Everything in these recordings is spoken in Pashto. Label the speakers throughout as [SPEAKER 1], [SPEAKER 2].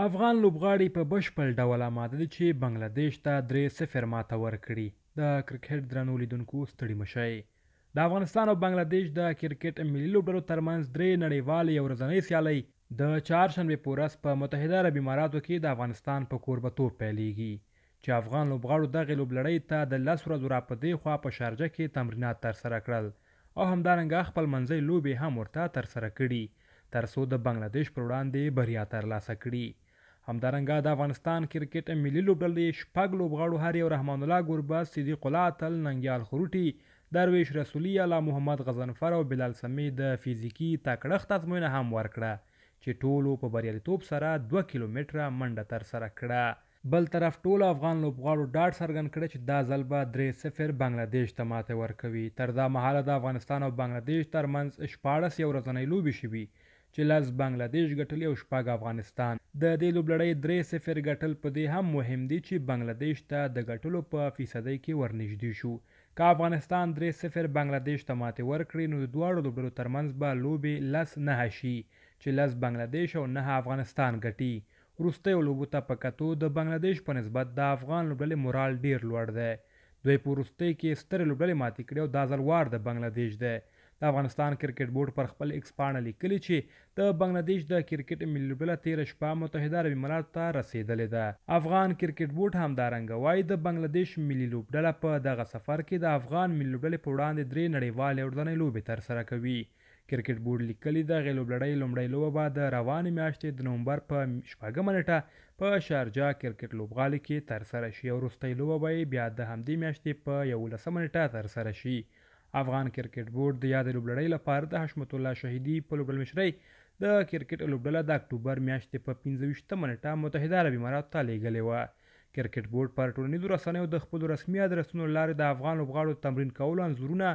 [SPEAKER 1] افغان لوبغاړي په بشپړ ډول آماده دي چې بنگلاديش ته 3-0 ماته ورکړي د کرکټ درنو لیدونکو ستړي مشي د افغانستان او بنگلاديش د کرکټ ملي لوبډلو ترمنځ درې نړیوال یو ورځنۍ سیالي د چهارشنبه پورس په متحده عرب اماراتو کې د افغانستان په کوربتوب پیلیږي چې افغان لوبغاړو دغه لوبلړۍ ته د لس ورځو راپدې خوا په شارجه کې تمرینات ترسره کړل او همدارنګه خپل منځي لوبې هم ورته ترسره کړي ترڅو د بنگلاديش پر وړاندې بریا ترلاسه کړي همدارنګه د افغانستان کرکټ ملي لوبډلې شپږ لوبغاړو هر یو رحمان الله ګربز صدیق الله اتل ننګیال خروټي درویش رسولي علا محمد غزنفر او بلال سمی د فزیکی تکړښت ازموینه هم ورکړه چې ټولو په بریالیتوب سره 2 کیلومتره منډه تر سره کړه بل طرف ټول افغان لوبغاړو ډاډ څرګند کړ چې دا ځل به 3-0 بنگلاديش ته ماته ورکوي تر دا مهاله د افغانستان او بنگلاديش ترمنځ 14 یو ورځنۍ لوبي شوه چې لس بنگلاديش ګټل او شپږ افغانستان د دې لوبلړۍ درې صفر ګټل په دې هم مهم دي چې بنگلاديش ته د ګټلو په فیصدۍ کې ورنږدې شو که افغانستان درې صفر بنگلاديش ته ماتې ورکړي نو د دواړو لوبلو ترمنځ به لوبې لس نهه شي چې لس بنگلاديش او نهه افغانستان ګټي وروستیو لوبو ته په کتو د بنگلاديش په نسبت د افغان لوبډلې مورال ډیر لوړ دی دوی په وروستۍ کې سترې لوبډلې ماتې کړې او دا ځل وار د بنگلاديش دی د افغانستان کرکټ بورډ پر خپل ایکس پاڼه لیکلي چې د بنگلاديش د کرکټ ملي لوبډله تیره شپه متحده عرب اماراتو ته رسیدلې ده افغان کرکټ بورډ همدارنګه وایي د بنگلاديش ملي لوبډله په دغه سفر کې د افغان ملي لوبډلې په وړاندې درې نړیوالې اورځنۍ لوبې ترسره کوي کرکټ بورډ لیکلي د غیلو بلړۍ لومړی لوبه به د روانې میاشتې د نومبر په شپږمه نیټه په شارجه کرکټ لوبغالي کې ترسره شي او وروستۍ لوبه به بیا د همدې میاشتې په یولسمه نیټه ترسره شي افغان کرکټ بورډ د یاد لوبړی لپاره د حشمت الله شهیدی په لوبړمشرۍ د کرکټ لوبډله د اکتوبر میاشتې په 15 منټه متحده عرب امارات ته لیږلې و کرکټ بورډ پر ټولنیزو رسنیو د خپل رسمي ادرسونو لارې د افغان لوبغاړو تمرین کول انزورونه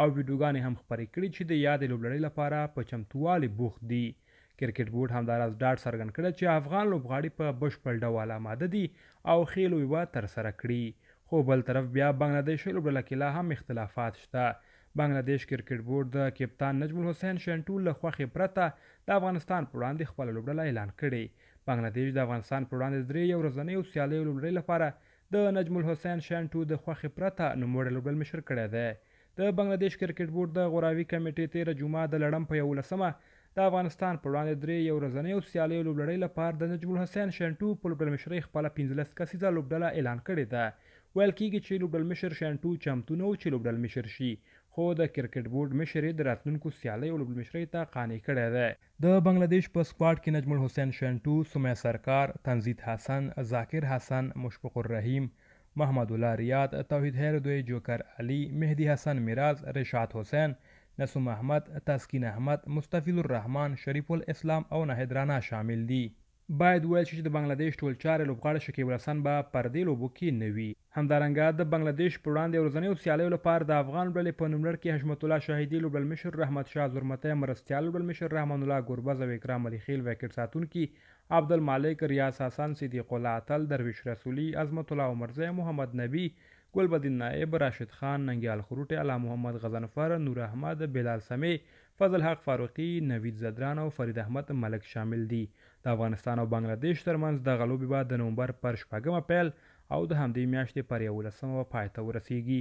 [SPEAKER 1] او ویډیوګانې هم خپرې کړې چې د یاد لوبړی لپاره په چمتووالي بوخت دي کرکټ بورډ همداراز ډاډ څرګند کړ چې افغان لوبغاړي په بشپړ ډول آماده دي او خېلو یې تر سره کړی خو بل طرف بیا بنگلاديش لوبډله کې لا هم اختلافات شته بنگلاديش کرکټ بورډ د کپتان نجم الحسین شنټول له خوخې پرته د افغانستان پر وړاندې خپل لوبډله اعلان کړي بنگلاديش د افغانستان پر وړاندې درې یو ورځنۍ او سیالي لوبډلې لپاره د نجم الحسین شنټو د خوخې پرته نوموړی لوبډل مشر کړی دی د بنگلاديش کرکټ بورډ د غوراوي کمیټې تیر جمعه د لړم په 11مه د افغانستان پر وړاندې درې یو ورځنیو سیالیو لوبډلې لپاره د نجم الحسین شنټو په لوبډلمشرۍ خپله پنځلس کسیزه لوبډله اعلان کړې ده ویل کېږي چې لوبډلمشر شنټو چمتو نه و چې لوبډلمشر شي خو د کرکټ بورډ مشر د راتلونکو سیالیو لوبډلمشرۍ ته قانع کړی دی د بنگلاديش په سکواډ کې نجم الحسین شنټو سمیا سرکار تنزید حسن ذاکر حسن مشفق الرحیم محمد الله ریاض توحید هیردوی جوکر علی مهدی حسن میراز رشاد حسین نسوم احمد تسکین احمد مستفیل الرحمن شریف الاسلام او ناهید رانا شامل دي باید ویل شي چې د بنگلاديش ټول چارې لوبغاړي شکیب الحسن به پر دې لوبو کې نه وي همدارنګه د بنگلاديش پر وړاندې ورځنیو سیالیو لپاره د افغان ډلې په نوملړ کې حشمت الله شاهدي لوبل مشر رحمت شاه زرمته مرستيال لوبل مشر رحمان الله ګوربز او اکرام علي خیل وکټ ساتونکي عبدالمالک ریاض حسن صدیق الله عتل درویش رسولي عظمت الله عمرزه محمد نبی ګلبدین نائب راشد خان ننګیال خروټی علا محمد غزنفر نور احمد بلال سمی فضل حق فاروقی نوید زدران او فرید احمد ملک شامل دي د افغانستان او بنگلاديش ترمنځ د غلوبې بعد د نومبر پر شپږمه پیل او د همدې میاشتې پر 11مه پای ته ورسیږي